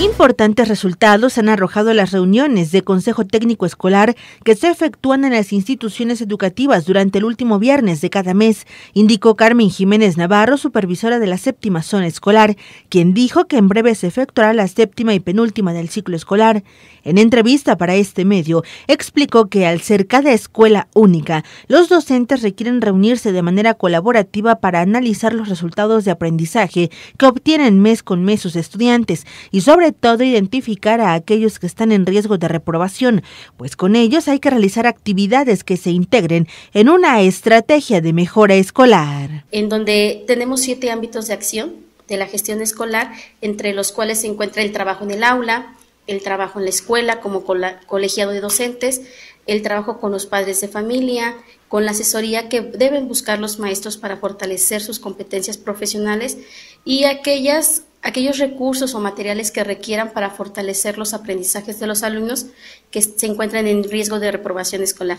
Importantes resultados han arrojado las reuniones de Consejo Técnico Escolar que se efectúan en las instituciones educativas durante el último viernes de cada mes, indicó Carmen Jiménez Navarro, supervisora de la séptima zona escolar, quien dijo que en breve se efectuará la séptima y penúltima del ciclo escolar. En entrevista para este medio, explicó que al ser cada escuela única, los docentes requieren reunirse de manera colaborativa para analizar los resultados de aprendizaje que obtienen mes con mes sus estudiantes y sobre todo identificar a aquellos que están en riesgo de reprobación, pues con ellos hay que realizar actividades que se integren en una estrategia de mejora escolar. En donde tenemos siete ámbitos de acción de la gestión escolar, entre los cuales se encuentra el trabajo en el aula, el trabajo en la escuela como colegiado de docentes, el trabajo con los padres de familia, con la asesoría que deben buscar los maestros para fortalecer sus competencias profesionales y aquellas aquellos recursos o materiales que requieran para fortalecer los aprendizajes de los alumnos que se encuentran en riesgo de reprobación escolar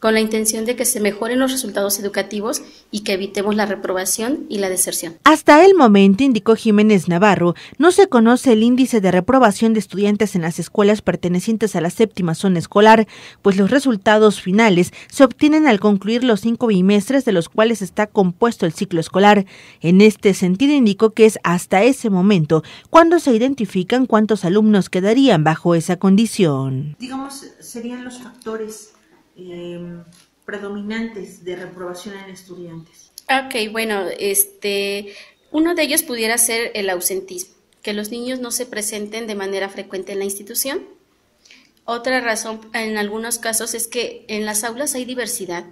con la intención de que se mejoren los resultados educativos y que evitemos la reprobación y la deserción. Hasta el momento, indicó Jiménez Navarro, no se conoce el índice de reprobación de estudiantes en las escuelas pertenecientes a la séptima zona escolar, pues los resultados finales se obtienen al concluir los cinco bimestres de los cuales está compuesto el ciclo escolar. En este sentido, indicó que es hasta ese momento cuando se identifican cuántos alumnos quedarían bajo esa condición. Digamos, serían los factores Em, predominantes de reprobación en estudiantes? Ok, bueno, este, uno de ellos pudiera ser el ausentismo, que los niños no se presenten de manera frecuente en la institución. Otra razón en algunos casos es que en las aulas hay diversidad,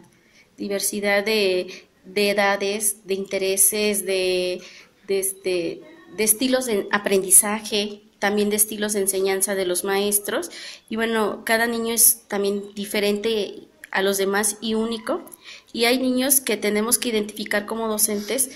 diversidad de, edades, de intereses, de, de, este, de estilos de aprendizaje, también de estilos de enseñanza de los maestros. Y bueno, cada niño es también diferente a los demás y único. Y hay niños que tenemos que identificar como docentes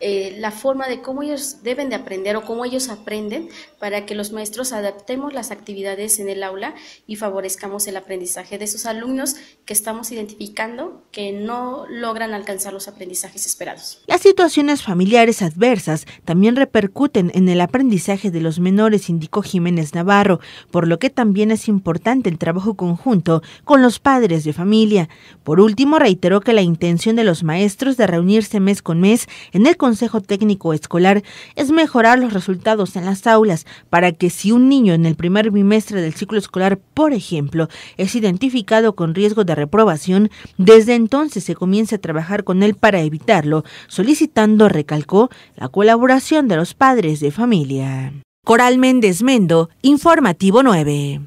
eh, la forma de cómo ellos deben de aprender o cómo ellos aprenden para que los maestros adaptemos las actividades en el aula y favorezcamos el aprendizaje de esos alumnos que estamos identificando que no logran alcanzar los aprendizajes esperados. Las situaciones familiares adversas también repercuten en el aprendizaje de los menores, indicó Jiménez Navarro, por lo que también es importante el trabajo conjunto con los padres de familia. Por último, reiteró que la intención de los maestros de reunirse mes con mes en el consejo técnico escolar es mejorar los resultados en las aulas para que si un niño en el primer bimestre del ciclo escolar, por ejemplo, es identificado con riesgo de reprobación, desde entonces se comience a trabajar con él para evitarlo, solicitando, recalcó, la colaboración de los padres de familia. Coral Méndez Mendo, Informativo 9.